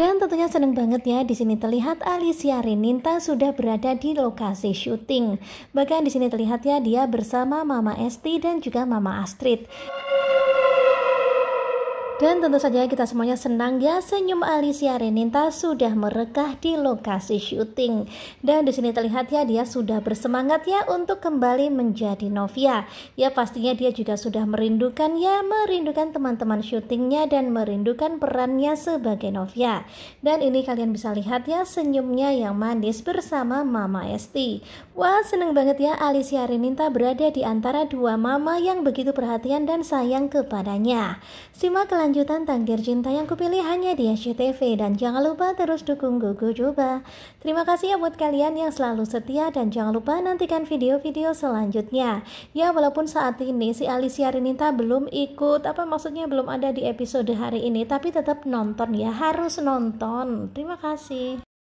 Dan tentunya seneng banget ya di sini terlihat Alicia Reninta sudah berada di lokasi syuting. Bahkan di sini terlihat ya dia bersama Mama Esti dan juga Mama Astrid. Dan tentu saja kita semuanya senang ya senyum Alicia Reninta sudah merekah di lokasi syuting. Dan di sini terlihat ya dia sudah bersemangat ya untuk kembali menjadi Novia. Ya pastinya dia juga sudah merindukan ya merindukan teman-teman syutingnya dan merindukan perannya sebagai Novia. Dan ini kalian bisa lihat ya senyumnya yang manis bersama Mama Esti. Wah seneng banget ya Alicia Reninta berada di antara dua mama yang begitu perhatian dan sayang kepadanya. Simak kelanjutan lanjutan Tangkir Cinta yang kupilih hanya di SCTV dan jangan lupa terus dukung Gugu Juba. Terima kasih ya buat kalian yang selalu setia dan jangan lupa nantikan video-video selanjutnya. Ya walaupun saat ini si Alicia Rinita belum ikut apa maksudnya belum ada di episode hari ini tapi tetap nonton ya harus nonton. Terima kasih.